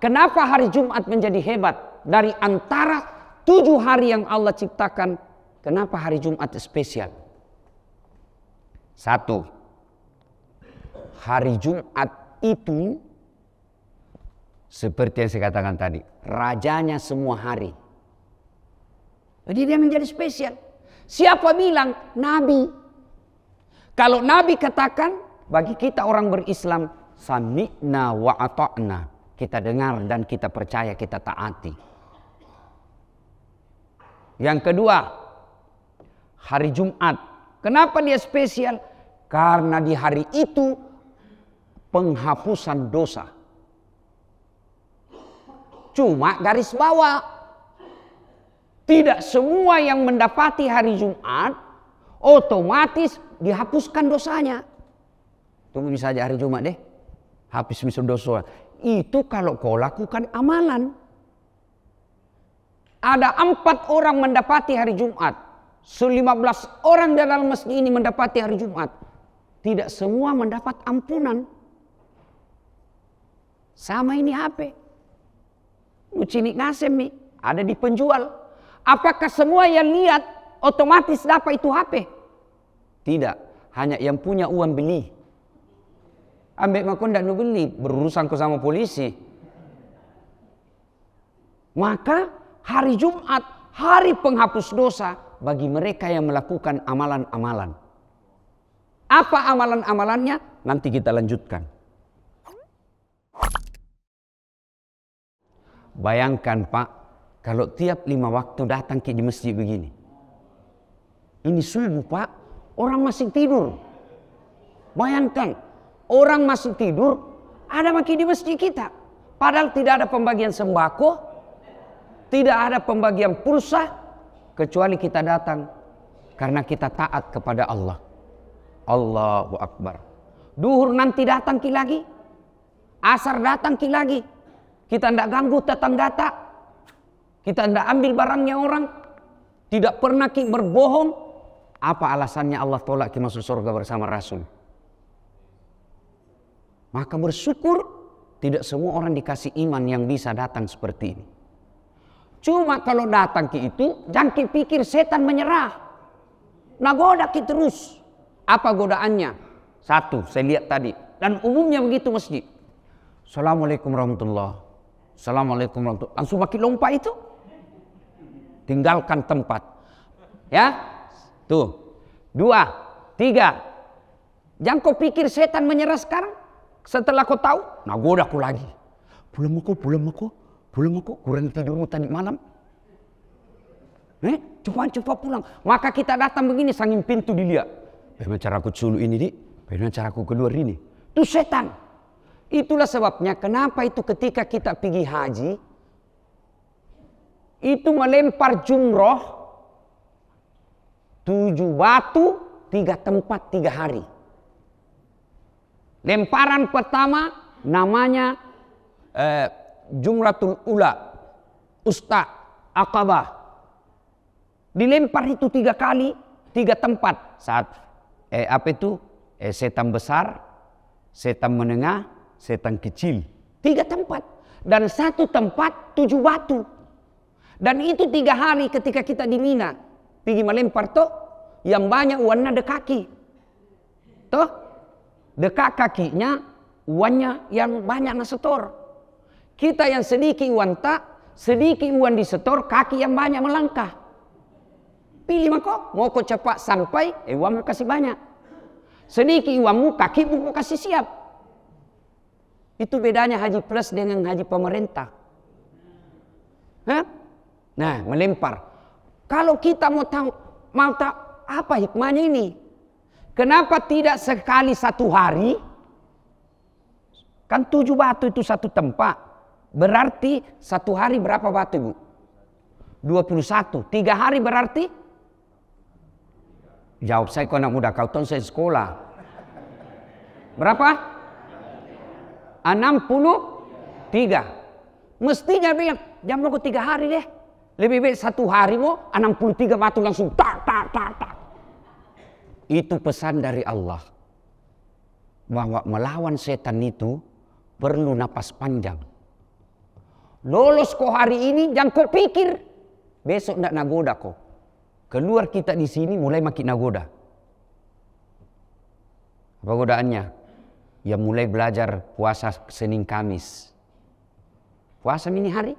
Kenapa hari Jumat menjadi hebat? Dari antara tujuh hari yang Allah ciptakan, kenapa hari Jumat spesial? Satu, hari Jumat itu seperti yang saya katakan tadi, rajanya semua hari. Jadi dia menjadi spesial. Siapa bilang? Nabi. Kalau Nabi katakan, bagi kita orang berislam, sami'na wa ata'na kita dengar dan kita percaya, kita taati. Yang kedua, hari Jumat. Kenapa dia spesial? Karena di hari itu penghapusan dosa. Cuma garis bawah. Tidak semua yang mendapati hari Jumat otomatis dihapuskan dosanya. Tunggu bisa aja hari Jumat deh. Habis misal dosa. Itu kalau kau lakukan amalan. Ada empat orang mendapati hari Jumat. Selima belas orang dalam masjid ini mendapati hari Jumat. Tidak semua mendapat ampunan. Sama ini HP. Ucini ngasem nih. Ada di penjual. Apakah semua yang lihat otomatis dapat itu HP? Tidak. Hanya yang punya uang beli ambek makon nak beli berurusan sama polisi maka hari Jumat hari penghapus dosa bagi mereka yang melakukan amalan-amalan apa amalan-amalannya nanti kita lanjutkan bayangkan Pak kalau tiap lima waktu datang ke di masjid begini ini subuh Pak orang masih tidur bayangkan Orang masih tidur, ada makin di masjid kita. Padahal tidak ada pembagian sembako, tidak ada pembagian pulsa, kecuali kita datang karena kita taat kepada Allah. Allahu Akbar. Duhur nanti datang ki lagi, asar datang ki lagi. Kita tidak ganggu tetangga tak, kita tidak ambil barangnya orang, tidak pernah ki berbohong. Apa alasannya Allah tolak ki masuk surga bersama Rasul? Maka bersyukur tidak semua orang dikasih iman yang bisa datang seperti ini. Cuma kalau datang ke itu, jangan pikir setan menyerah. Nah goda kita terus. Apa godaannya? Satu, saya lihat tadi. Dan umumnya begitu masjid. Assalamualaikum warahmatullahi Assalamualaikum warahmatullahi Langsung pakai lompat itu. Tinggalkan tempat. Ya. Tuh. Dua. Tiga. Jangan kau pikir setan menyerah sekarang. Setelah kau tahu, nah udah aku lagi. Belum aku, belum aku, belum aku, kurang tidurmu tadi malam. Eh, coba coba pulang. Maka kita datang begini sangin pintu dilihat. Bagaimana cara aku sulu ini, Di? Bagaimana cara aku keluar ini? Itu setan. Itulah sebabnya kenapa itu ketika kita pergi haji, itu melempar jumroh tujuh batu, tiga tempat, tiga hari. Lemparan pertama namanya eh, Jumratul Ula, Usta, Akabah. Dilempar itu tiga kali, tiga tempat. Saat eh, apa itu? Eh, setan besar, setan menengah, setan kecil. Tiga tempat. Dan satu tempat tujuh batu. Dan itu tiga hari ketika kita di Mina. Pergi melempar toh yang banyak warna dekaki. Toh Dekat kakinya uangnya yang banyak nasetor Kita yang sedikit uang tak, sedikit uang disetor, kaki yang banyak melangkah. Pilih mako, mau kau cepat sampai, eh uang kasih banyak. Sedikit uangmu, kaki mau kasih siap. Itu bedanya haji plus dengan haji pemerintah. Hah? Nah, melempar. Kalau kita mau tahu, mau tahu apa hikmahnya ini? Kenapa tidak sekali satu hari? Kan tujuh batu itu satu tempat. Berarti satu hari berapa batu ibu? 21. Tiga hari berarti? Jawab saya kau anak muda, kau tahun saya sekolah. Berapa? 63. Mestinya bilang, jam lo tiga hari deh. Lebih baik satu hari mau 63 batu langsung tak tak tak tak. Itu pesan dari Allah. Bahwa melawan setan itu perlu napas panjang. Lolos kau hari ini, jangan kau pikir. Besok tidak nagoda kau. Keluar kita di sini mulai makin nagoda. Apa godaannya? Ya mulai belajar puasa Senin Kamis. Puasa mini hari.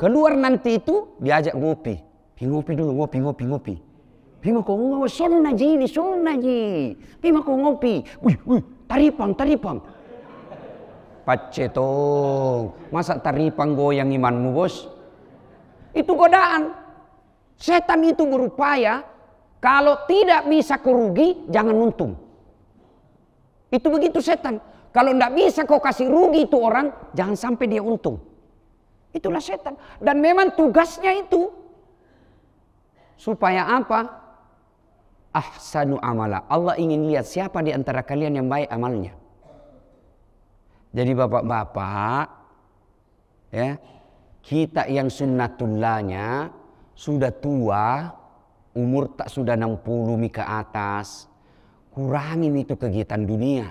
Keluar nanti itu diajak ngopi. Ngopi dulu, ngopi, ngopi, ngopi. Pima ko ngo son na ji ni son na ji. Pima ko ngopi. Uy uy taripang, taripang. Pacetong, masa taripang goyang imanmu bos? Itu godaan. Setan itu berupaya kalau tidak bisa kerugi jangan untung. Itu begitu setan. Kalau tidak bisa kau kasih rugi itu orang, jangan sampai dia untung. Itulah setan. Dan memang tugasnya itu. Supaya apa? ahsanu amala. Allah ingin lihat siapa di antara kalian yang baik amalnya. Jadi bapak-bapak ya, kita yang sunnatullahnya sudah tua, umur tak sudah 60 mi ke atas, kurangin itu kegiatan dunia.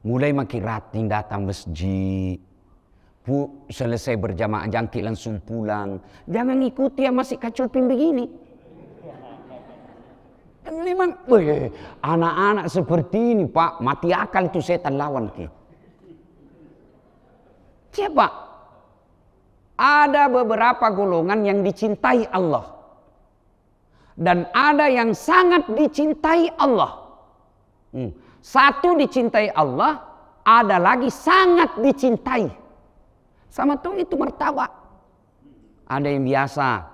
Mulai makin rating datang masjid, Bu, selesai berjamaah jangkit langsung pulang. Jangan ikuti yang masih kacupin begini memang anak-anak seperti ini pak mati akal itu setan lawan kita siapa ada beberapa golongan yang dicintai Allah dan ada yang sangat dicintai Allah hmm. satu dicintai Allah ada lagi sangat dicintai sama tuh itu mertawa ada yang biasa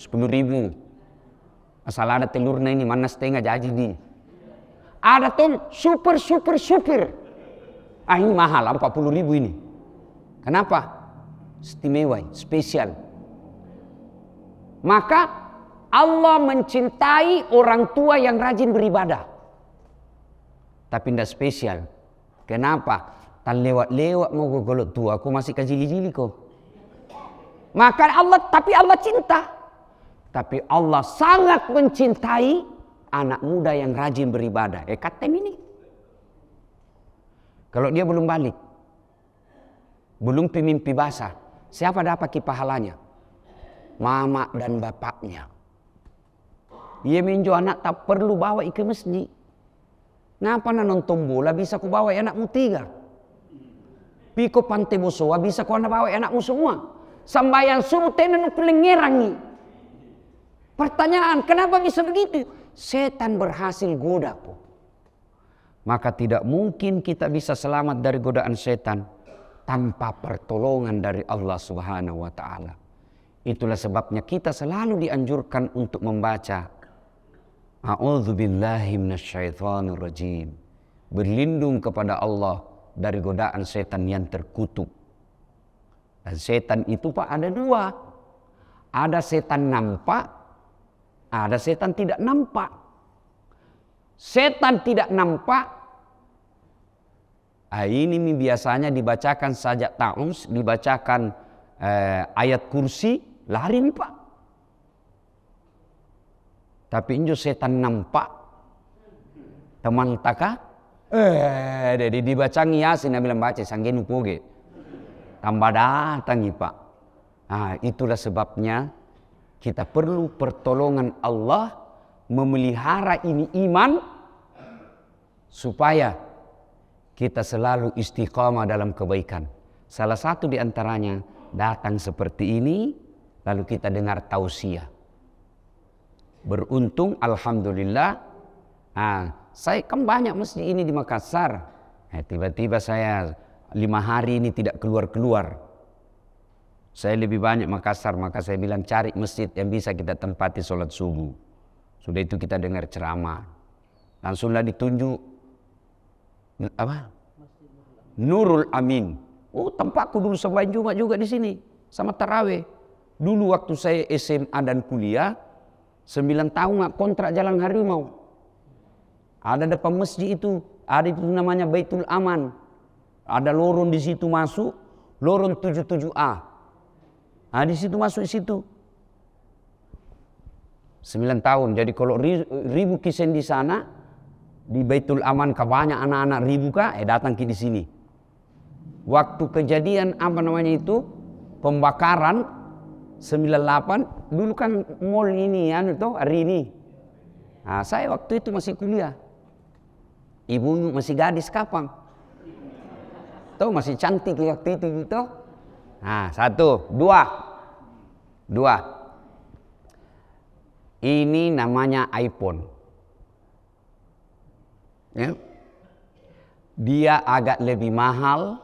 10 ribu Masalah ada telurnya ini mana setengah jadi di ada tong super super super ah ini mahal 40 ribu ini kenapa istimewa spesial maka Allah mencintai orang tua yang rajin beribadah tapi tidak spesial kenapa tan lewat-lewat mau golok tua aku masih kecil jili kok maka Allah tapi Allah cinta tapi Allah sangat mencintai anak muda yang rajin beribadah. Eh ya, katem ini. Kalau dia belum balik. Belum pemimpi basah. Siapa dapat kipahalanya? Mama dan bapaknya. Dia minjo anak tak perlu bawa ke masjid. Napa nak nonton bola bisa ku bawa anakmu tiga. Piko pantai musuh. bisa ku anak bawa anakmu semua. Sambayan suruh tenan lengerangi. Pertanyaan, kenapa bisa begitu? Setan berhasil goda Maka tidak mungkin kita bisa selamat dari godaan setan tanpa pertolongan dari Allah Subhanahu wa taala. Itulah sebabnya kita selalu dianjurkan untuk membaca A'udzubillahi rajim. Berlindung kepada Allah dari godaan setan yang terkutuk. Dan setan itu Pak ada dua. Ada setan nampak, ada setan tidak nampak. Setan tidak nampak. Ah, ini biasanya dibacakan sajak taus, dibacakan eh, ayat kursi, lari nih Pak. Tapi injo setan nampak. Teman taka, eh, jadi dibaca ya, Nabi bilang baca, sanggih poge. Tambah datang nih Pak. Nah, itulah sebabnya kita perlu pertolongan Allah memelihara ini iman supaya kita selalu istiqamah dalam kebaikan. Salah satu di antaranya datang seperti ini lalu kita dengar tausiah. Beruntung alhamdulillah nah, saya kan banyak masjid ini di Makassar. Eh, tiba-tiba eh, saya lima hari ini tidak keluar-keluar saya lebih banyak Makassar, maka saya bilang cari masjid yang bisa kita tempati sholat subuh. Sudah itu kita dengar ceramah. Langsunglah ditunjuk apa? Nurul Amin. Oh tempatku dulu sembahin Jumat juga di sini sama Taraweh. Dulu waktu saya SMA dan kuliah, sembilan tahun nggak kontrak jalan harimau. Ada depan masjid itu, ada itu namanya Baitul Aman. Ada lorong di situ masuk, lorong 77A. Ah di situ masuk situ. 9 tahun. Jadi kalau ribu kisen di sana di Baitul Aman kah banyak anak-anak ribu kah? Eh datang ke di sini. Waktu kejadian apa namanya itu pembakaran 98 dulu kan mall ini ya anu itu hari ini. Nah, saya waktu itu masih kuliah. Ibu masih gadis kapang. Tuh masih cantik waktu itu gitu. Nah, satu, dua. Dua. Ini namanya iPhone. Ya. Dia agak lebih mahal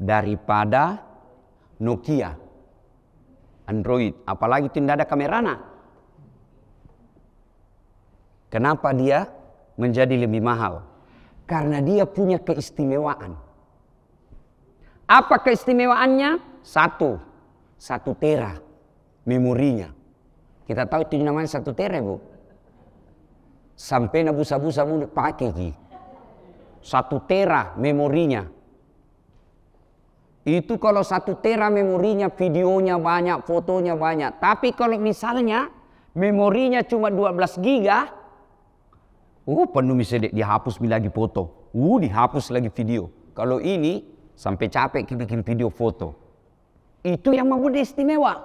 daripada Nokia. Android, apalagi tidak ada kamerana. Kenapa dia menjadi lebih mahal? Karena dia punya keistimewaan. Apa keistimewaannya? Satu, satu tera memorinya. Kita tahu itu namanya satu tera, Bu. Sampai nabusa-busa mulut pakai Satu tera memorinya. Itu kalau satu tera memorinya, videonya banyak, fotonya banyak. Tapi kalau misalnya memorinya cuma 12 giga, oh penuh misalnya dihapus lagi foto, uh dihapus lagi video. Kalau ini Sampai capek kita bikin video foto. Itu yang membuat dia istimewa.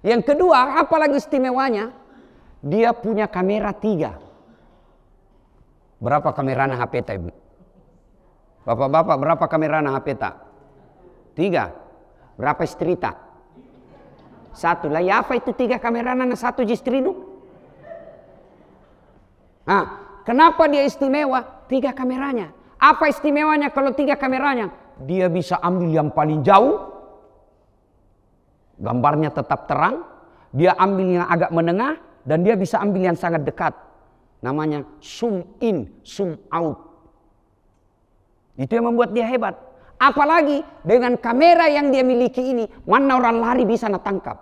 Yang kedua, apalagi istimewanya? Dia punya kamera tiga. Berapa kamera na HP tak ibu? Bapak-bapak berapa kamera na HP tak? Tiga. Berapa istri tak? Satu lah. Ya apa itu tiga kamera na satu istri itu? Nah, kenapa dia istimewa? Tiga kameranya. Apa istimewanya kalau tiga kameranya? Dia bisa ambil yang paling jauh, gambarnya tetap terang. Dia ambil yang agak menengah, dan dia bisa ambil yang sangat dekat. Namanya zoom in, zoom out. Itu yang membuat dia hebat. Apalagi dengan kamera yang dia miliki ini, mana orang lari bisa tangkap.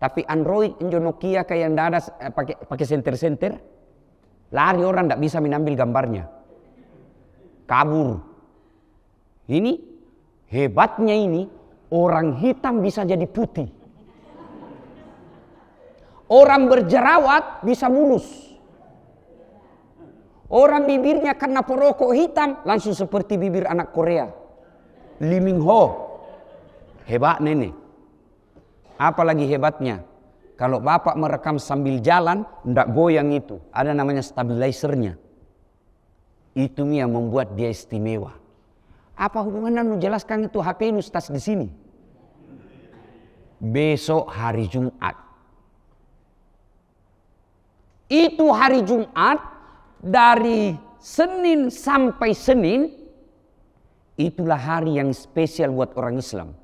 Tapi Android, Android Nokia kayak yang ada eh, pakai pakai center senter lari orang tidak bisa mengambil gambarnya kabur. Ini hebatnya ini orang hitam bisa jadi putih. Orang berjerawat bisa mulus. Orang bibirnya karena perokok hitam langsung seperti bibir anak Korea. Lee Min Ho. Hebat nenek. Apalagi hebatnya. Kalau bapak merekam sambil jalan, ndak goyang itu. Ada namanya stabilizernya. Itu yang membuat dia istimewa. Apa hubungannya nu jelaskan itu HP nu stas di sini? Besok hari Jumat. Itu hari Jumat dari Senin sampai Senin itulah hari yang spesial buat orang Islam.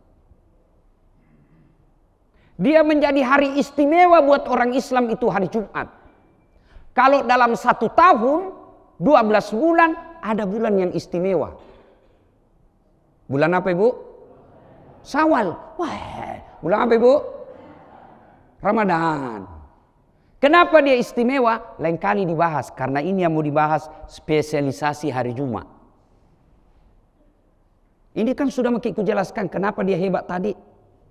Dia menjadi hari istimewa buat orang Islam itu hari Jumat. Kalau dalam satu tahun 12 bulan ada bulan yang istimewa. Bulan apa Ibu? Sawal. Wah, bulan apa Ibu? Ramadan. Kenapa dia istimewa? Lain kali dibahas karena ini yang mau dibahas spesialisasi hari Jumat. Ini kan sudah makin kujelaskan kenapa dia hebat tadi.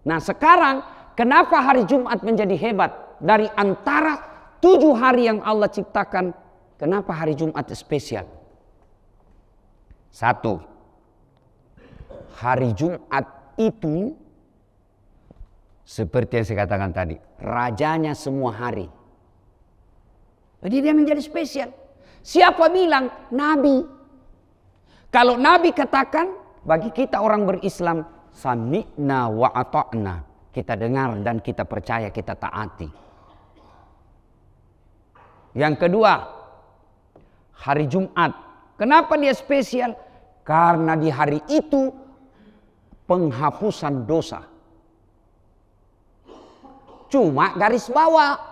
Nah sekarang kenapa hari Jumat menjadi hebat? Dari antara tujuh hari yang Allah ciptakan Kenapa hari Jumat spesial? Satu, hari Jumat itu seperti yang saya katakan tadi, rajanya semua hari. Jadi dia menjadi spesial. Siapa bilang? Nabi. Kalau Nabi katakan, bagi kita orang berislam, sami'na wa ata'na. Kita dengar dan kita percaya, kita taati. Yang kedua, hari Jumat. Kenapa dia spesial? Karena di hari itu penghapusan dosa. Cuma garis bawah.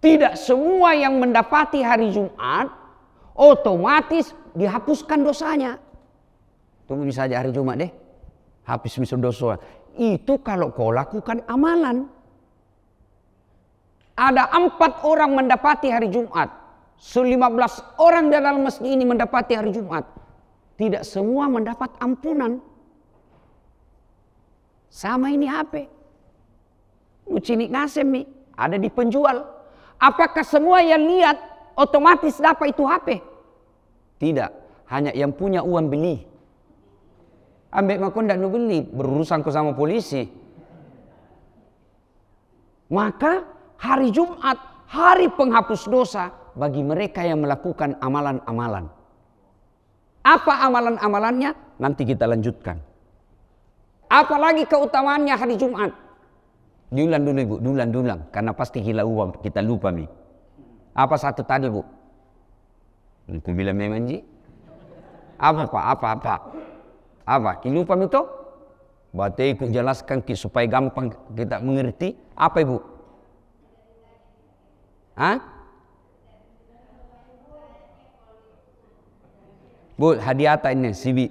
Tidak semua yang mendapati hari Jumat otomatis dihapuskan dosanya. Tunggu aja hari Jumat deh. Habis misal dosa. Itu kalau kau lakukan amalan. Ada empat orang mendapati hari Jumat so 15 orang di dalam masjid ini mendapati hari Jumat. Tidak semua mendapat ampunan. Sama ini HP. Mucini nasem Ada di penjual. Apakah semua yang lihat otomatis dapat itu HP? Tidak. Hanya yang punya uang beli. Ambek makon dan beli. Berurusan ke sama polisi. Maka hari Jumat, hari penghapus dosa, bagi mereka yang melakukan amalan-amalan. Apa amalan-amalannya? Nanti kita lanjutkan. Apalagi keutamaannya hari Jumat. Diulang dulu ibu, diulang diulang, karena pasti gila uang kita lupa mi. Apa satu tadi bu? Aku bilang memang ji. Apa pak? Apa apa? Apa? Kita lupa mi toh? Batai jelaskan ki supaya gampang kita mengerti. Apa ibu? Hah? Bu, hadiah tak ini sibi.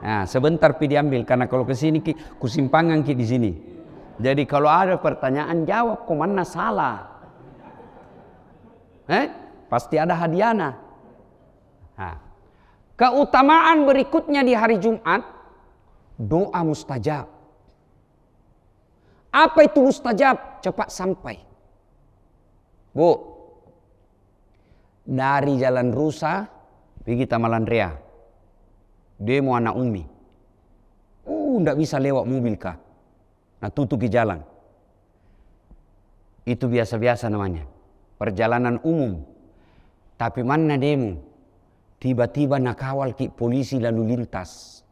Nah, sebentar pi diambil karena kalau ke sini ki kusimpangan ki di sini. Jadi kalau ada pertanyaan jawab kok mana salah. Eh, pasti ada hadiahna. Nah, keutamaan berikutnya di hari Jumat doa mustajab. Apa itu mustajab? Cepat sampai. Bu, dari jalan rusak pergi Dia Demo anak Umi. Oh, ndak bisa lewat mobil kah? Nah, tutupi jalan. Itu biasa-biasa namanya. Perjalanan umum. Tapi mana demo? Tiba-tiba nakawal ke polisi lalu lintas.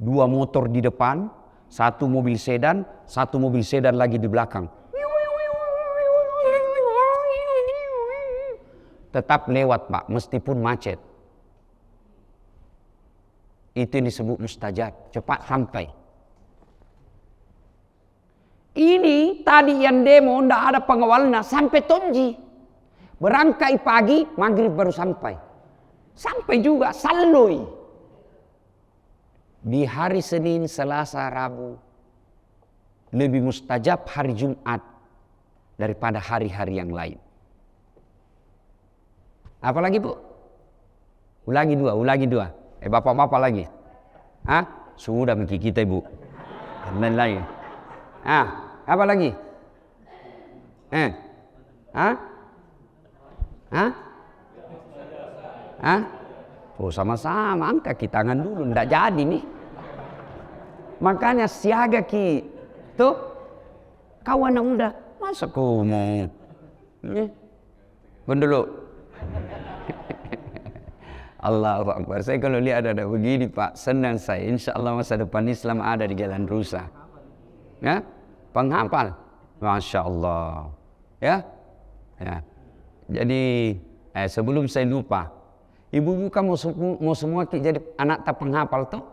Dua motor di depan, satu mobil sedan, satu mobil sedan lagi di belakang. Tetap lewat pak, meskipun macet. Itu yang disebut mustajab, cepat sampai. Ini tadi yang demo tidak ada pengawalnya sampai tonji. Berangkai pagi, maghrib baru sampai. Sampai juga saloi. Di hari Senin, Selasa, Rabu. Lebih mustajab hari Jumat daripada hari-hari yang lain. Apalagi bu? Ulangi dua, ulangi dua. Eh bapak-bapak lagi. Ah, sudah mikir kita ibu. Lain lain. Ah, apa lagi? Eh, ah, ah, ah. Oh sama-sama angkat ki tangan dulu, ndak jadi nih. Makanya siaga ki, tuh kawan udah masuk mau. Ini, eh? dulu. Allah Akbar. Saya kalau lihat ada ada begini Pak, senang saya. Insya Allah masa depan Islam ada di jalan rusak. Ya, penghafal. Masya Allah. Ya, ya. Jadi eh, sebelum saya lupa, ibu-ibu kan mau, mau semua jadi anak tak penghafal tuh.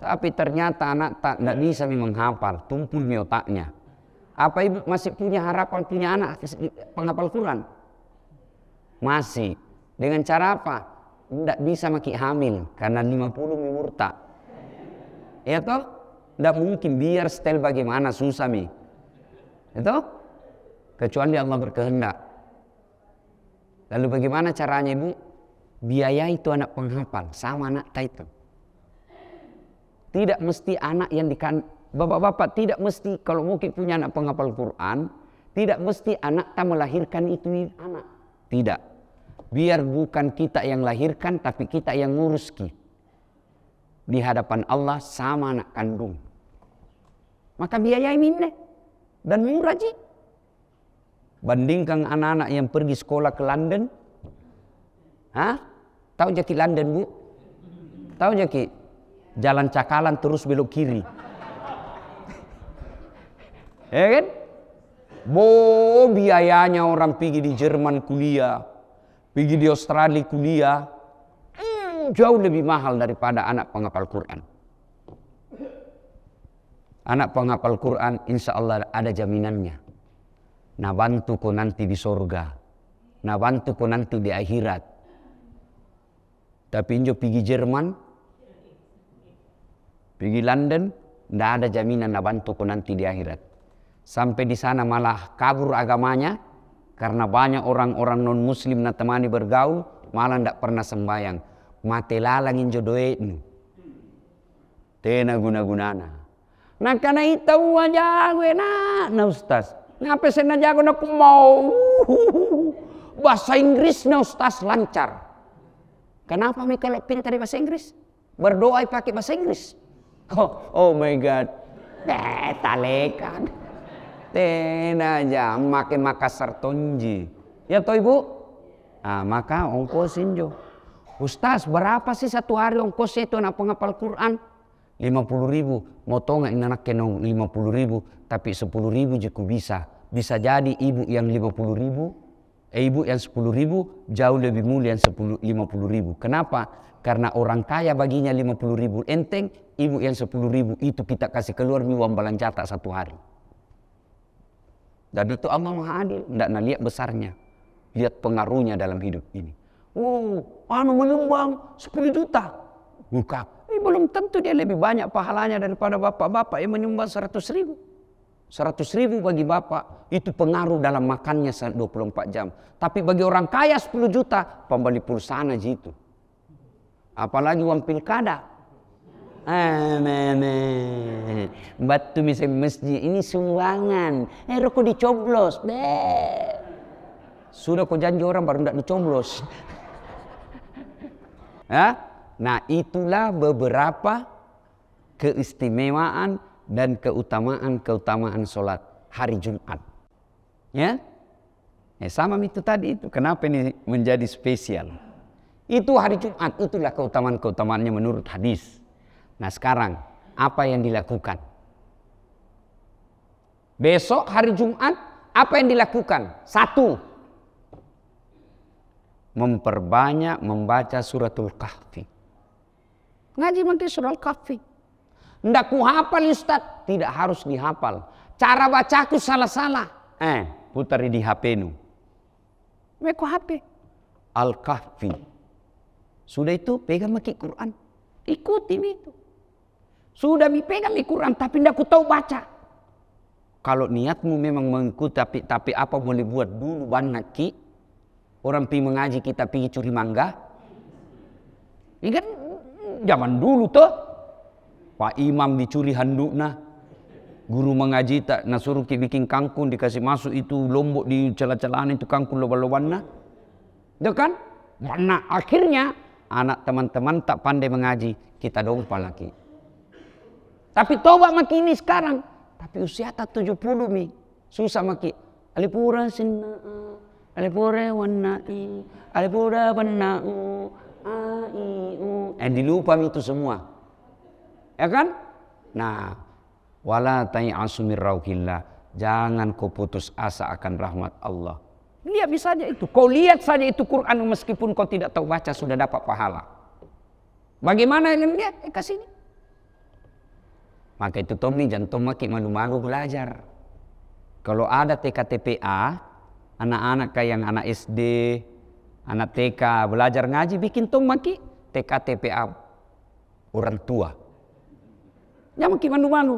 Tapi ternyata anak tak tidak bisa menghafal, tumpul di otaknya. Apa ibu masih punya harapan punya anak penghafal Quran? Masih. Dengan cara apa? tidak bisa maki hamil karena 50 murta. Ya toh? Tidak mungkin biar setel bagaimana susah mi. Ya toh? Kecuali Allah berkehendak. Lalu bagaimana caranya ibu? Biaya itu anak penghafal sama anak title. Tidak mesti anak yang dikan bapak-bapak tidak mesti kalau mungkin punya anak penghafal Quran, tidak mesti anak tak melahirkan itu anak. Tidak biar bukan kita yang lahirkan tapi kita yang nguruski di hadapan Allah sama anak kandung maka biayai minne dan murah ji bandingkan anak-anak yang pergi sekolah ke London Hah? tahu jaki London bu tahu jaki jalan cakalan terus belok kiri ya kan Bo biayanya orang pergi di Jerman kuliah pergi di Australia kuliah, hmm, jauh lebih mahal daripada anak penghafal Quran. Anak penghafal Quran insya Allah ada jaminannya. Nah bantuku nanti di sorga. Nah bantuku nanti di akhirat. Tapi injo pergi Jerman, pergi London, ndak ada jaminan nah bantuku nanti di akhirat. Sampai di sana malah kabur agamanya, karena banyak orang-orang non-muslim na temani bergaul, malah tidak pernah sembahyang. Mati lalangin itu. Tena guna-gunana. Nah karena itu aja gue nak, nah ustaz. Ngapa saya nak jago nak mau? Bahasa Inggris na ustaz lancar. Kenapa mi kalau pintar bahasa Inggris? Berdoa pakai bahasa Inggris. Oh, oh my God. Eh, talekan tena aja, makin makasar tonji ya toh ibu nah, maka ongkosin jo Ustaz berapa sih satu hari ongkosnya itu anak penghafal Quran 50 ribu mau nggak ini anak kenong 50 ribu tapi 10 ribu jeku bisa bisa jadi ibu yang 50 ribu eh, ibu yang 10 ribu jauh lebih mulia yang 10, 50 ribu kenapa karena orang kaya baginya 50 ribu enteng ibu yang 10 ribu itu kita kasih keluar uang miwam jatah satu hari dan itu Allah Maha Adil. nak lihat besarnya. Lihat pengaruhnya dalam hidup ini. Wow, oh, anu menyumbang 10 juta. buka. Ini belum tentu dia lebih banyak pahalanya daripada bapak-bapak yang menyumbang 100 ribu. 100 ribu bagi bapak itu pengaruh dalam makannya 24 jam. Tapi bagi orang kaya 10 juta pembeli pulsa aja itu. Apalagi uang pilkada Amin. Batu misalnya masjid ini sumbangan. Eh rokok dicoblos. Sudah kau janji orang baru tidak dicoblos. ya? Nah itulah beberapa keistimewaan dan keutamaan-keutamaan sholat hari Jumat. Ya? Eh, sama itu tadi itu. Kenapa ini menjadi spesial? Itu hari Jumat, itulah keutamaan-keutamaannya menurut hadis. Nah sekarang apa yang dilakukan? Besok hari Jumat apa yang dilakukan? Satu. Memperbanyak membaca suratul kahfi. Ngaji mungkin suratul kahfi. Tidak hafal Ustaz. Tidak harus dihafal. Cara bacaku salah-salah. Eh, putar di HP nu. Meku HP. Al-Kahfi. Sudah itu pegang maki Quran. Ikuti itu. Sudah dipegang di Quran tapi tidak ku tahu baca. Kalau niatmu memang mengikuti tapi tapi apa boleh buat dulu banyak ki. Orang pi mengaji kita pi curi mangga. Ini iya kan zaman dulu tuh. Pak Imam dicuri handukna, guru mengaji tak nak suruh ki bikin kangkung dikasih masuk itu lombok di celah-celahan itu kangkung loba-lobanna ya kan mana akhirnya anak teman-teman tak pandai mengaji kita dong lagi tapi toba maki ini sekarang. Tapi usia tak 70 mi. Susah maki. Alipura sinna. Alipura wanai. Alipura banna'u. Ai'u. Eh dilupa mi itu semua. Ya kan? Nah. Wala tai'asu asumir rauhillah. Jangan kau putus asa akan rahmat Allah. Lihat saja itu. Kau lihat saja itu Quran meskipun kau tidak tahu baca sudah dapat pahala. Bagaimana yang Lihat, Eh, kasih ini. Maka itu tom ni jantung maki malu-malu belajar. Kalau ada TKTPA, anak-anak kayak yang anak SD, anak TK belajar ngaji bikin tom maki TKTPA orang tua. Ya maki malu-malu.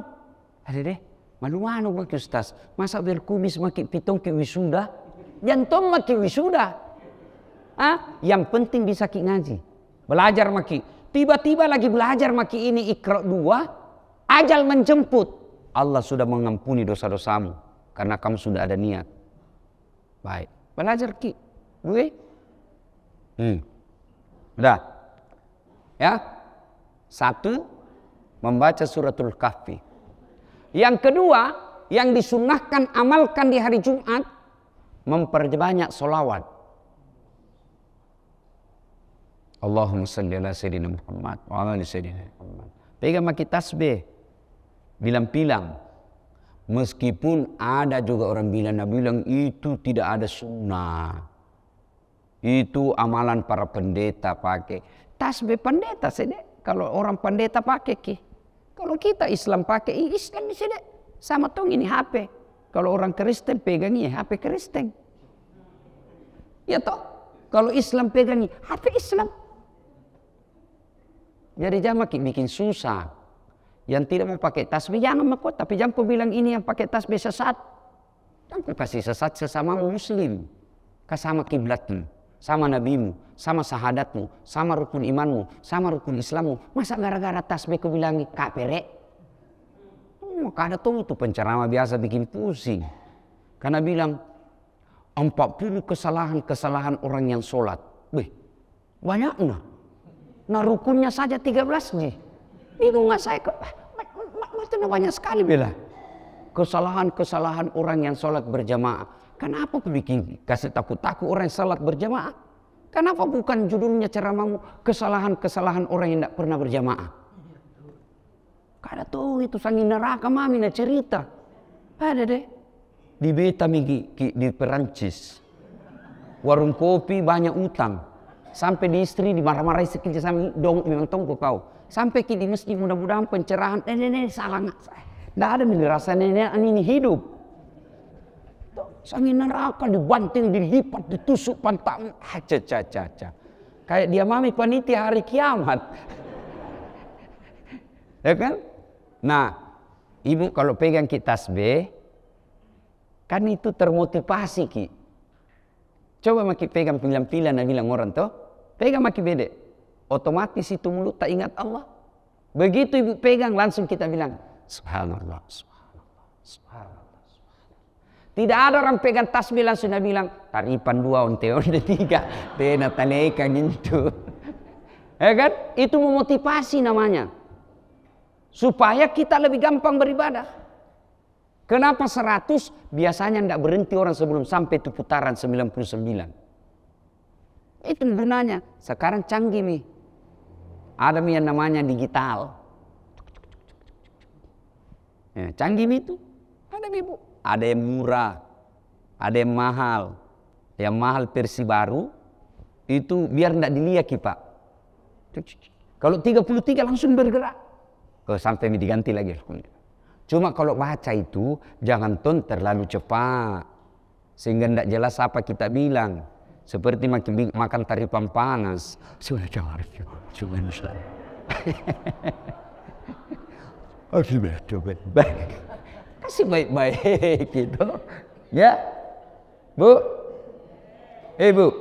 Ada deh, malu-malu maki ustaz. Masa berkumis maki pitong ke wisuda? Jantung maki wisuda. Ah, yang penting bisa ki ngaji. Belajar maki. Tiba-tiba lagi belajar maki ini ikro dua, Ajal menjemput. Allah sudah mengampuni dosa-dosamu. Karena kamu sudah ada niat. Baik. Belajar ki. Oke? Hmm. Udah. Ya. Satu. Membaca suratul kahfi. Yang kedua. Yang disunahkan amalkan di hari Jumat. Memperbanyak solawat. Allahumma salli ala Sayyidina Muhammad wa ala Sayyidina Muhammad. Pegang maki tasbih bilang-bilang. Meskipun ada juga orang bilang, nah bilang itu tidak ada sunnah. Itu amalan para pendeta pakai. Tasbih pendeta sini, Kalau orang pendeta pakai ki. Kalau kita Islam pakai, Islam di sini. Sama tong ini HP. Kalau orang Kristen pegang pegangnya HP Kristen. Ya toh. Kalau Islam pegang pegangnya HP Islam. Jadi jamaah bikin susah. Yang tidak mau pakai tasbih jangan mau Tapi jangan kau bilang ini yang pakai tasbih sesat. Jangan kau kasih sesat sesama muslim. Kesama kiblatmu, sama nabimu, sama sahadatmu, sama rukun imanmu, sama rukun islammu. Masa gara-gara tasbih kau bilang kapere? Hmm, maka ada tuh itu penceramah biasa bikin pusing. Karena bilang 40 kesalahan-kesalahan orang yang sholat. Wih, banyak nah. Nah rukunnya saja 13 nih. Bingung saya ke Martin banyak sekali bila Kesalahan-kesalahan orang yang sholat berjamaah. Kenapa bikin kasih takut-takut orang yang sholat berjamaah? Kenapa bukan judulnya ceramahmu kesalahan-kesalahan orang yang tidak pernah berjamaah? Karena tuh itu sangin neraka mami cerita. Ada deh. Di beta di Perancis. Warung kopi banyak utang Sampai di istri dimarah-marahi sekecil sama dong memang tunggu kau. Sampai kini masjid mudah-mudahan pencerahan. Nenek, nenek salah nggak? ada milih rasa ini ini hidup. sangin neraka dibanting, dilipat, ditusuk pantang. aja ah, caca, caca. Kayak dia mami panitia hari kiamat. ya kan? Nah, ibu kalau pegang kitas b kan itu termotivasi ki. Coba maki pegang pilihan-pilihan dan bilang orang tuh, pegang maki bede. Otomatis itu mulut tak ingat Allah. Begitu ibu pegang langsung kita bilang, Subhanallah, Subhanallah, Subhanallah. subhanallah. Tidak ada orang pegang tasbih langsung dia bilang, taripan dua, teori onte tiga, tena taleka gitu. Ya kan? Itu memotivasi namanya. Supaya kita lebih gampang beribadah. Kenapa seratus Biasanya tidak berhenti orang sebelum sampai itu putaran sembilan puluh sembilan? Itu sebenarnya. Sekarang canggih nih. Ada yang namanya digital. Ya, canggih itu. Ada bu. Ada yang murah, ada yang mahal. Yang mahal versi baru itu biar tidak dilihat pak. Kalau 33 langsung bergerak. Kalau oh, sampai diganti lagi. Cuma kalau baca itu jangan ton terlalu cepat sehingga tidak jelas apa kita bilang. Seperti makin makan taripan panas. Sudah cari, cuma Harus coba baik. Kasih baik-baik gitu. Ya. Bu. hei eh, Bu.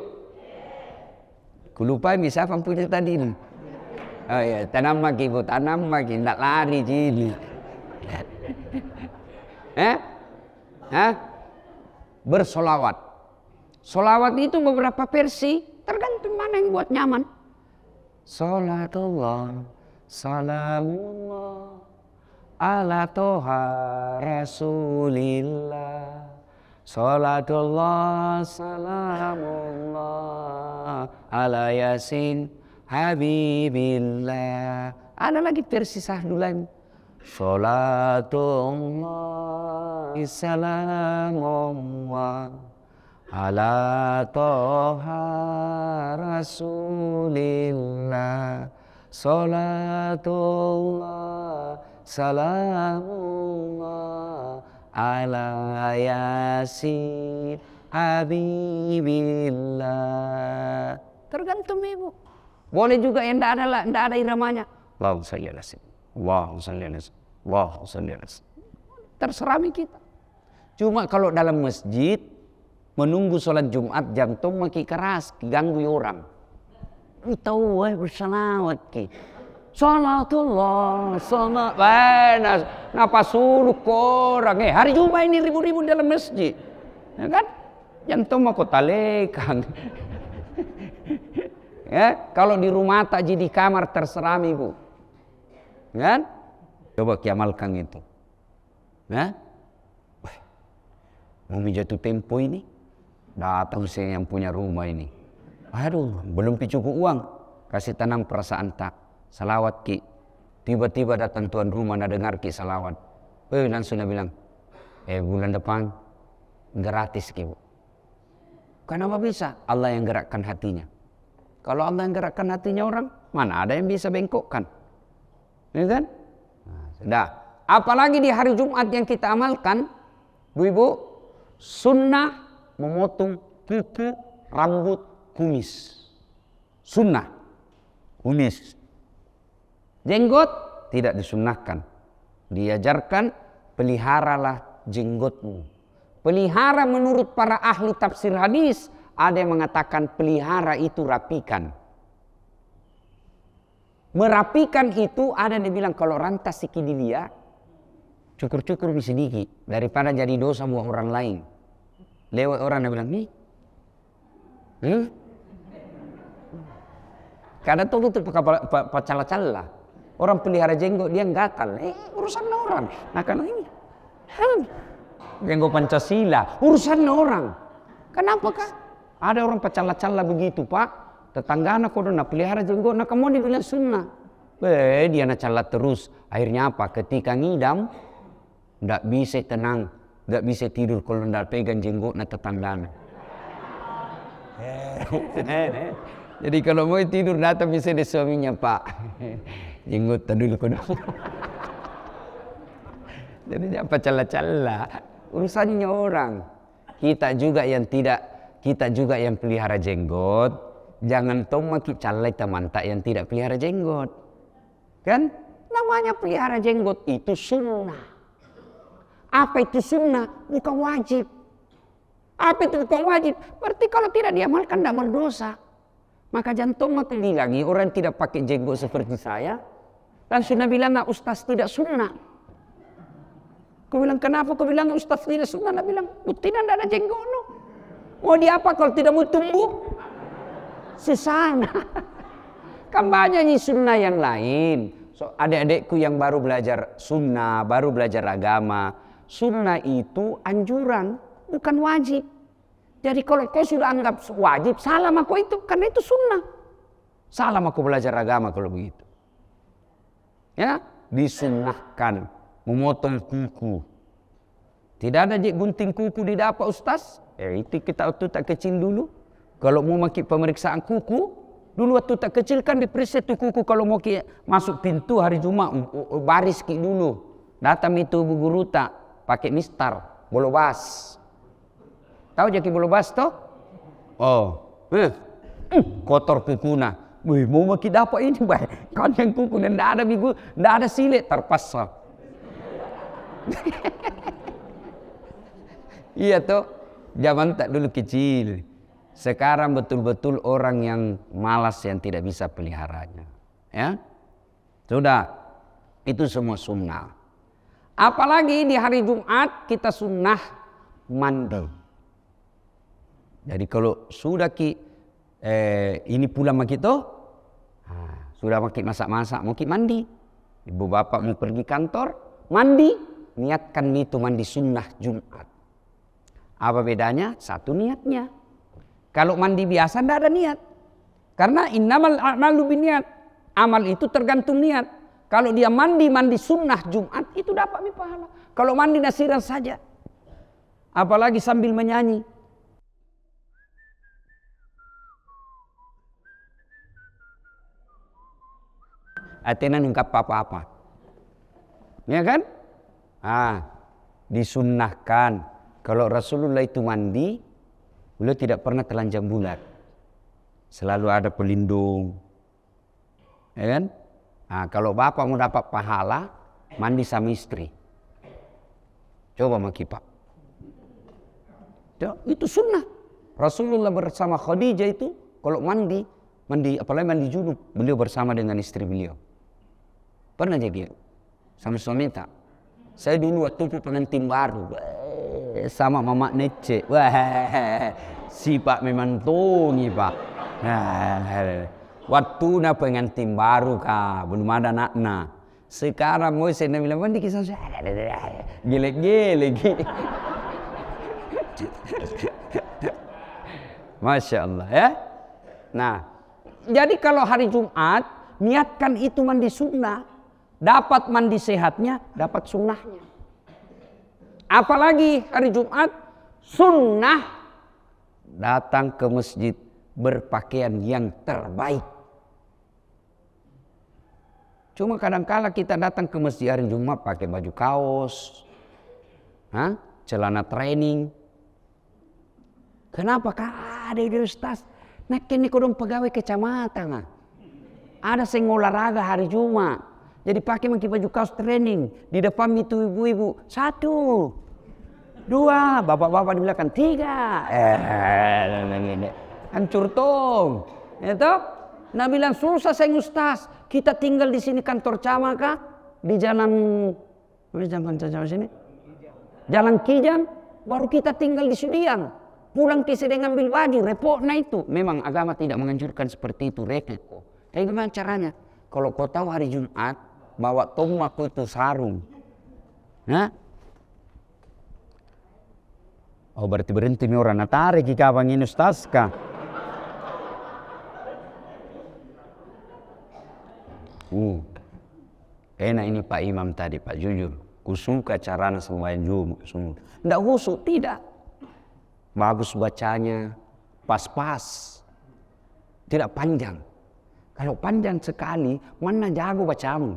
Kulupa misal pampunya punya tadi ini. Oh ya, tanam lagi Bu, tanam lagi, tidak lari sini. eh? Hah? Bersolawat. Solawat itu beberapa versi, tergantung mana yang buat nyaman. Salatullah, salamullah, ala toha rasulillah. Salatullah, salamullah, ala yasin habibillah. Ada lagi versi sahdu lain. Salatullah, salamullah ala toha rasulillah salatullah salamullah ala yasin habibillah tergantung ibu boleh juga yang tidak ada tidak ada iramanya Allahumma salli ala Allahumma salli ala Allahumma salli ala terserami kita cuma kalau dalam masjid menunggu sholat Jumat jantung makin keras ganggu orang. Tahu eh bersalawat ki. Salatullah, salat. Nah, napa suruh korang? Eh, hari Jumat ini ribu-ribu dalam masjid. Ya kan? Jantung mau kota lekan, ya, kalau di rumah tak jadi kamar terserah ibu. Ya kan? Coba kiamalkan itu. Ya? Wah, mau jatuh tempo ini. Datang saya yang punya rumah ini. Aduh, belum cukup uang. Kasih tenang perasaan tak. Salawat ki. Tiba-tiba datang tuan rumah nak dengar ki salawat. Eh, langsung bilang, eh bulan depan gratis ki bu. Kenapa bisa? Allah yang gerakkan hatinya. Kalau Allah yang gerakkan hatinya orang, mana ada yang bisa bengkokkan? Ya kan? Nah, sudah. Apalagi di hari Jumat yang kita amalkan, Bu Ibu, sunnah memotong kuku, rambut, kumis. Sunnah. Kumis. Jenggot tidak disunnahkan. Diajarkan peliharalah jenggotmu. Pelihara menurut para ahli tafsir hadis ada yang mengatakan pelihara itu rapikan. Merapikan itu ada yang bilang kalau rantas sikidi dia cukur-cukur sedikit daripada jadi dosa buah orang lain lewat orang yang bilang ni, hmm? karena tuh itu pacala-cala orang pelihara jenggot dia gatal eh urusan orang nah kan ini hmm. jenggot Pancasila urusan orang kenapa kak? ada orang pacala-cala begitu pak tetangga anak kudu nak pelihara jenggot nak kamu dibilang sunnah eh dia nak cala terus akhirnya apa ketika ngidam tidak bisa tenang Gak bisa tidur kalau ndak pegang jenggot jenggotnya tetangganya. Jadi kalau mau tidur datang bisa di suaminya pak. Jenggot dulu kau Jadi apa cala-cala. Urusannya orang. Kita juga yang tidak, kita juga yang pelihara jenggot. Jangan kita calai teman tak yang tidak pelihara jenggot. Kan? Namanya pelihara jenggot itu sunnah. Apa itu sunnah? Bukan wajib. Apa itu bukan wajib? Berarti kalau tidak diamalkan tidak berdosa. Maka jantung mau lagi orang tidak pakai jenggot seperti saya. Dan sunnah bilang, nah, ustaz tidak sunnah. Kau bilang, kenapa? Kau bilang, ustaz tidak sunnah. Nabi bilang, bukti tidak ada jenggot. No. Mau apa kalau tidak mau tumbuh? Sesana. kan banyak nih sunnah yang lain. So, adik-adikku yang baru belajar sunnah, baru belajar agama sunnah itu anjuran, bukan wajib. Jadi kalau kau sudah anggap wajib, salah aku itu, karena itu sunnah. Salah aku belajar agama kalau begitu. Ya, disunnahkan memotong kuku. Tidak ada gunting kuku di dapur ustaz. Eh, itu kita waktu tak kecil dulu. Kalau mau maki pemeriksaan kuku, dulu waktu tak kecil kan diperiksa tu kuku kalau mau masuk pintu hari Jumat baris ki dulu. Datang itu bu guru tak pakai mistar, bas Tahu jadi bas toh? Oh, eh. Mm. kotor kukuna. Wih, mau maki apa ini, baik. Kan yang kuku, tidak ada minggu, tidak ada silet, terpaksa. iya toh, zaman tak dulu kecil. Sekarang betul-betul orang yang malas yang tidak bisa peliharanya. Ya, sudah, itu semua sunnah. Apalagi di hari Jumat kita sunnah mandel. Jadi kalau sudah ki eh, ini pulang mak kita, ah, sudah makin masak-masak, mungkin mandi. Ibu bapak mau pergi kantor, mandi, niatkan itu mandi sunnah Jumat. Apa bedanya? Satu niatnya. Kalau mandi biasa tidak ada niat. Karena innamal a'malu niat. Amal itu tergantung niat. Kalau dia mandi mandi sunnah Jumat itu dapat mi pahala. Kalau mandi nasiran saja. Apalagi sambil menyanyi. Atena nungkap apa-apa. Ya kan? Ah, disunnahkan. Kalau Rasulullah itu mandi, beliau tidak pernah telanjang bulat. Selalu ada pelindung. Ya kan? Nah, kalau Bapak mau dapat pahala, mandi sama istri. Coba maki pak. Itu sunnah. Rasulullah bersama Khadijah itu kalau mandi, mandi apalagi mandi junub, beliau bersama dengan istri beliau. Pernah jadi sama suami tak? Saya dulu waktu itu pengantin baru sama mama nece. Wah, si pak memang tongi pak. Nah, waktu na pengantin baru kak, belum ada anak -na. Sekarang Moses Nabi bilang, mandi kisah saya? Gile-gile. Masya Allah ya. Nah, jadi kalau hari Jumat, niatkan itu mandi sunnah. Dapat mandi sehatnya, dapat sunnahnya. Apalagi hari Jumat, sunnah datang ke masjid berpakaian yang terbaik. Cuma kadangkala kita datang ke masjid hari Jumat pakai baju kaos, Hah? celana training. Kenapa kak ada universitas? Nah kini kurang pegawai kecamatan. Nah. Ada sing olahraga hari Jumat. Jadi pakai mungkin baju kaos training. Di depan itu ibu-ibu. Satu. Dua. Bapak-bapak di belakang. Tiga. Eh, hancur tong. Itu. Ya Nabilan susah saya ustaz. Kita tinggal di sini kantor Cama kah? Di jalan jalan di sini. Jalan Kijang, baru kita tinggal di Sudiang. Pulang ke Sedang ambil baju, Nah itu. Memang agama tidak menganjurkan seperti itu, repot. Tapi gimana caranya? Kalau kau tahu hari Jumat, bawa tong waktu itu sarung. Nah, Oh berarti berhenti mi orang natare ki kapan ini ustaska. Hmm. Enak ini Pak Imam tadi Pak jujur. Kusuka carana sembahyang subuh. Tidak khusus, tidak. Bagus bacanya, pas-pas. Tidak panjang. Kalau panjang sekali, mana jago bacamu?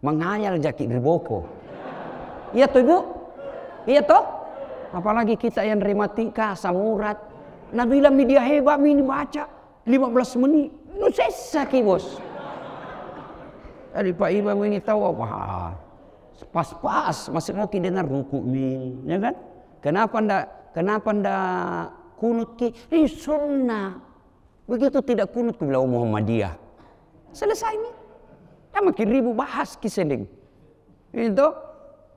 Mengayal jaki berboko. Iya tuh ibu? Iya toh? Apalagi kita yang rematika, samurat. Nabi bilang dia hebat, ini baca. 15 menit. Nu sesaki bos. Ali Pak Imam ini tahu wah pas-pas maksudnya dengar ruku min, ya kan? Kenapa ndak kenapa ndak kunut ki? Ini eh, sunnah. Begitu tidak kunut ke beliau Muhammadiyah. Selesai nih. Dah makin ribu bahas kisah ini. Itu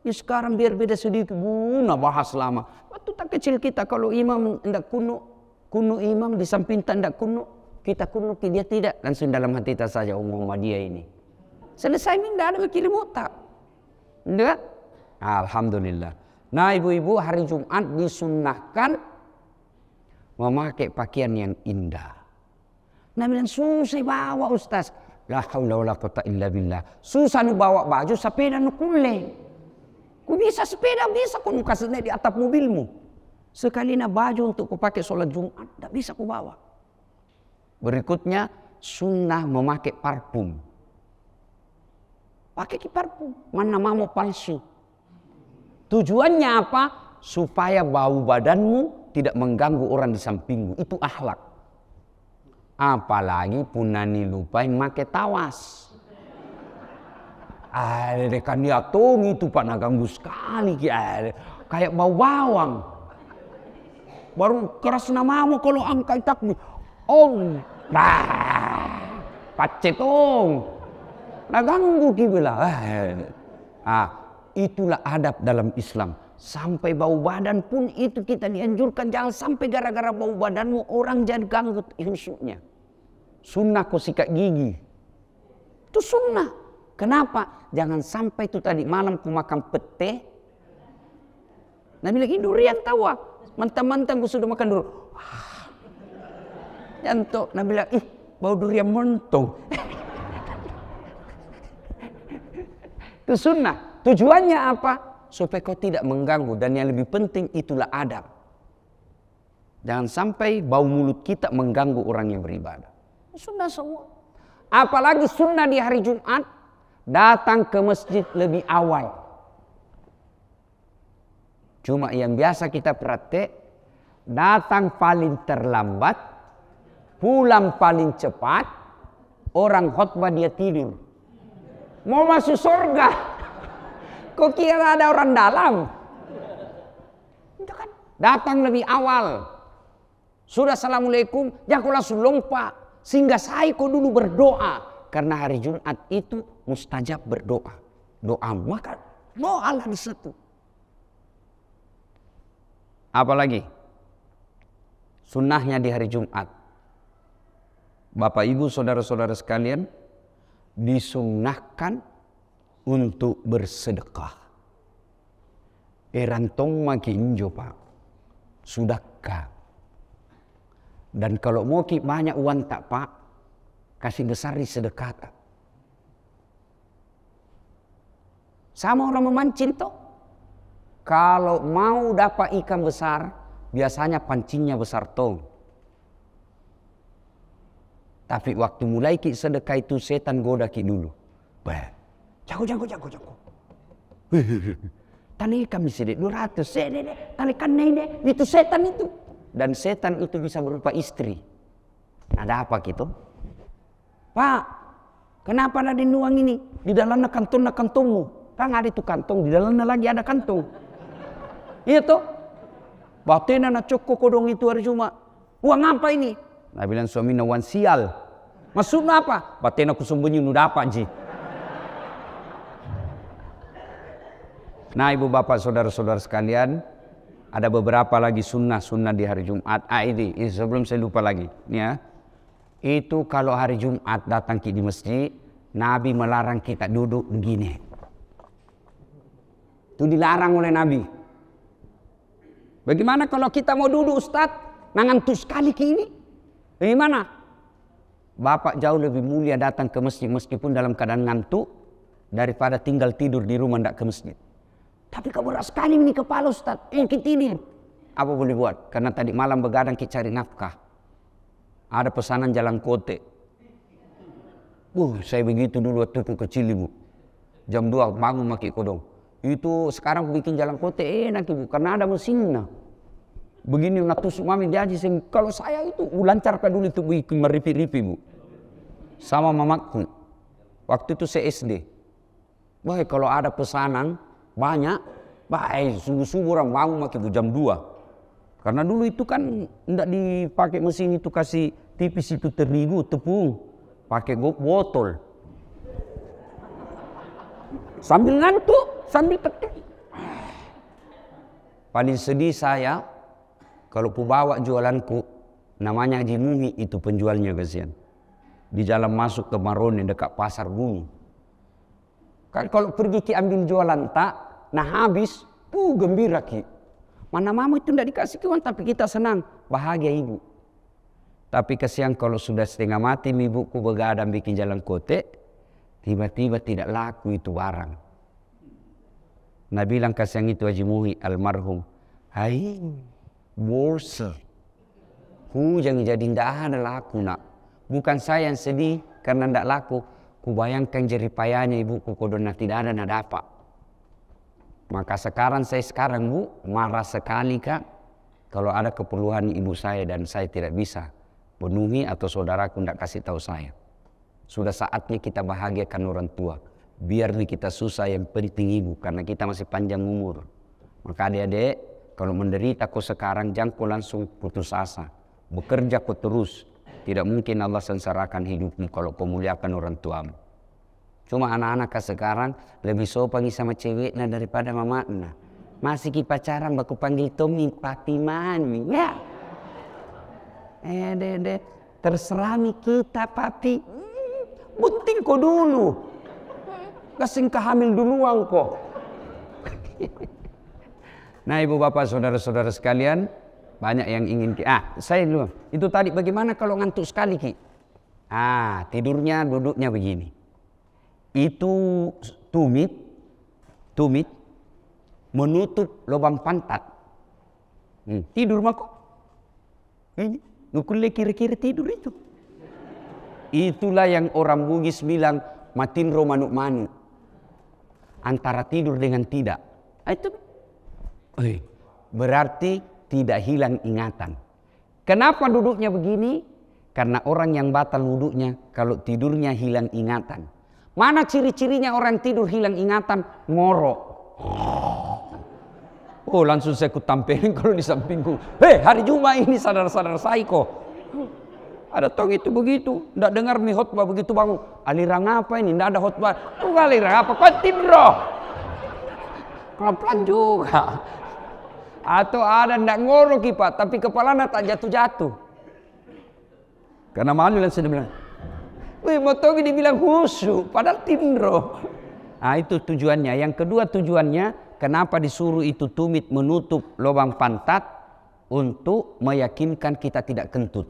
ya sekarang biar beda sedikit guna bahas lama. Waktu tak kecil kita kalau imam ndak kunut kunu imam di samping tanda kunu kita kunu dia tidak langsung dalam hati kita saja oh, Muhammadiyah ini Selesai tidak ada berkirim mutak. Enggak? Kan? Alhamdulillah. Nah ibu-ibu hari Jumat disunnahkan memakai pakaian yang indah. Nah bilang susah bawa ustaz. La haula wala quwata illa billah. Susah nu bawa baju sepeda nu kule. Ku bisa sepeda bisa ku kasih di atap mobilmu. Sekali na baju untuk ku pakai sholat Jumat tidak bisa ku bawa. Berikutnya sunnah memakai parfum. Pakai parfum, mana mau palsu. Tujuannya apa? Supaya bau badanmu tidak mengganggu orang di sampingmu. Itu akhlak. Apalagi punani lupain pakai tawas. Ada kan diatung itu pak nah, ganggu sekali. Ada. Kayak bau bawang. Baru keras namamu kalau angkai takmi. Oh, nah, pacetong. Nah dibilang. Ah, eh, ah, itulah adab dalam Islam. Sampai bau badan pun itu kita dianjurkan. Jangan sampai gara-gara bau badanmu orang jadi ganggu khusyuknya. Sunnah kau sikat gigi. Itu sunnah. Kenapa? Jangan sampai itu tadi malam pemakam makan pete. Nabi lagi durian tawa. Ah. Mentang-mentang kau sudah makan durian. Wah. Jantok. Nabi bilang, ih bau durian mentong. Itu sunnah. Tujuannya apa? Supaya kau tidak mengganggu dan yang lebih penting itulah adab. Jangan sampai bau mulut kita mengganggu orang yang beribadah. Sunnah semua. Apalagi sunnah di hari Jumat datang ke masjid lebih awal. Cuma yang biasa kita praktek datang paling terlambat, pulang paling cepat, orang khutbah dia tidur. Mau masuk surga. Kok kira ada orang dalam? Itu kan datang lebih awal. Sudah assalamualaikum, jangan aku langsung lompa Sehingga saya kok dulu berdoa. Karena hari Jumat itu mustajab berdoa. Doa maka doalah di situ. Apalagi sunnahnya di hari Jumat. Bapak, Ibu, saudara-saudara sekalian, disunahkan untuk bersedekah. Erantong eh, makin jauh pak, sudahkah? Dan kalau mau ki banyak uang tak pak, kasih besar di sedekah Sama orang memancing toh. Kalau mau dapat ikan besar, biasanya pancingnya besar tong. Tapi waktu mulai ki sedekah itu setan goda ki dulu. Bah, jago jago jago jago. Tani kami sedek 200, sedek deh, tani kan deh, itu setan itu. Dan setan itu bisa berupa istri. Ada apa gitu? Pak, kenapa ada di nuang ini? Di dalamnya kantong kantungmu. kantongmu. Kan ada itu kantong, di dalamnya lagi ada kantong. Iya toh? ini anak cokok kodong itu hari cuma. Uang apa ini? Nah bilang suaminya, uang sial. Maksudnya apa? Batin aku sembunyi nu dapat ji. Nah ibu bapak saudara-saudara sekalian, ada beberapa lagi sunnah-sunnah di hari Jumat. Ah ini, ini sebelum saya lupa lagi, ini ya. Itu kalau hari Jumat datang di masjid, Nabi melarang kita duduk begini. Itu dilarang oleh Nabi. Bagaimana kalau kita mau duduk Ustaz? Nangantus kali ke ini. Bagaimana? Bapak jauh lebih mulia datang ke masjid meskipun dalam keadaan ngantuk daripada tinggal tidur di rumah tidak ke masjid. Tapi kamu sekali ini kepala Ustaz, mungkin tidur. Apa boleh buat? Karena tadi malam begadang kita cari nafkah. Ada pesanan jalan kote. Uh, saya begitu dulu waktu itu kecil ibu. Jam 2 bangun maki kodong. Itu sekarang bikin jalan kote enak eh, ibu, karena ada mesinnya begini natus mami diaji sing kalau saya itu ulancar dulu itu bikin meripi-ripi bu sama mamaku waktu itu saya SD baik kalau ada pesanan banyak baik eh, subuh-subuh orang mau makin itu jam 2 karena dulu itu kan tidak dipakai mesin itu kasih tipis itu terigu tepung pakai botol sambil ngantuk sambil petik paling sedih saya kalau bawa jualanku, namanya Haji itu penjualnya kasihan. Di jalan masuk ke Maroni dekat pasar Bunyi. Kan kalau pergi ki ambil jualan tak, nah habis, bu gembira ki. Mana mama itu tidak dikasih kawan, tapi kita senang, bahagia ibu. Tapi kesian kalau sudah setengah mati ibuku begadang bikin jalan kote, tiba-tiba tidak laku itu barang. Nah bilang kasihan itu Haji Muhi almarhum. Hai, bosan. Ku yang jadi ndak ada laku nak. Bukan saya yang sedih karena tidak laku. Ku bayangkan jeripayanya ibu ku kodona tidak ada nak dapat. Maka sekarang saya sekarang bu marah sekali kak. Kalau ada keperluan ibu saya dan saya tidak bisa penuhi atau saudaraku tidak kasih tahu saya. Sudah saatnya kita bahagiakan orang tua. Biar kita susah yang penting ibu karena kita masih panjang umur. Maka adik-adik kalau menderita kau sekarang, jangan kau langsung putus asa. Bekerja kau terus. Tidak mungkin Allah sengsarakan hidupmu kalau kau muliakan orang tuamu. Cuma anak-anak sekarang lebih sopan sama ceweknya daripada mamaknya. Masih ki pacaran baku panggil Tommy papi mami. Ya. Eh deh deh. kita papi. Hmm, bunting kau dulu. Kasing kehamil duluan kok. Nah, Ibu Bapak, saudara-saudara sekalian, banyak yang ingin ah saya dulu. Itu tadi bagaimana kalau ngantuk sekali Ki? Ah, tidurnya duduknya begini. Itu tumit tumit menutup lubang pantat. Hmm, tidur mah kok. Ini nukulnya kira-kira tidur itu. Itulah yang orang Bugis bilang matin romanuk manu. Antara tidur dengan tidak. Ah, itu Berarti tidak hilang ingatan. Kenapa duduknya begini? Karena orang yang batal duduknya, kalau tidurnya hilang ingatan. Mana ciri-cirinya orang tidur hilang ingatan? Ngorok. Oh langsung saya kutampilin kalau di sampingku. Hei hari Jumat ini sadar-sadar saya Ada tong itu begitu. Tidak dengar nih khutbah begitu bangun. Aliran apa ini? Tidak ada khutbah. Tuh aliran apa? Kau tidur. Pelan-pelan juga. Atau ada ndak ngoro kipat, tapi nak tak jatuh-jatuh. Karena malu lah saya bilang, Wih, motogi dibilang khusyuk, padahal tindro. Nah, itu tujuannya. Yang kedua tujuannya, kenapa disuruh itu tumit menutup lubang pantat untuk meyakinkan kita tidak kentut.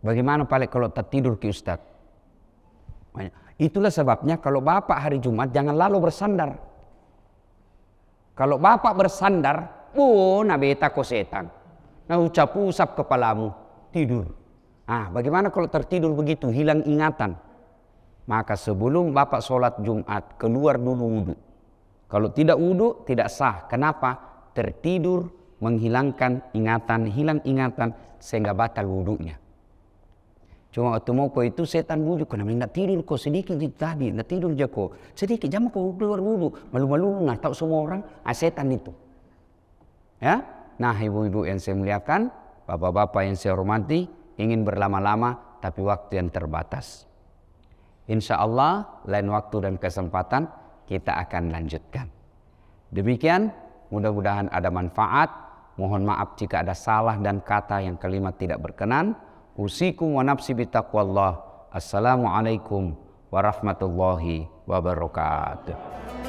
Bagaimana paling kalau tak tidur ki Ustaz? Itulah sebabnya kalau Bapak hari Jumat jangan lalu bersandar. Kalau bapak bersandar, oh nabi takut setan. Nah ucap usap kepalamu, tidur. Ah, bagaimana kalau tertidur begitu, hilang ingatan? Maka sebelum bapak sholat Jumat, keluar dulu wudhu. Kalau tidak wudhu, tidak sah. Kenapa? Tertidur menghilangkan ingatan, hilang ingatan, sehingga batal wudhunya. Cuma waktu mau kau itu setan bujuk kau namanya nak tidur kau sedikit tadi nak tidur je kau sedikit jam kau keluar dulu malu-malu nggak tahu semua orang ah, setan itu ya nah ibu-ibu yang saya muliakan bapak-bapak yang saya hormati ingin berlama-lama tapi waktu yang terbatas insya Allah lain waktu dan kesempatan kita akan lanjutkan demikian mudah-mudahan ada manfaat mohon maaf jika ada salah dan kata yang kalimat tidak berkenan Usikum wa nafsi bitaqwallah. Assalamualaikum warahmatullahi wabarakatuh.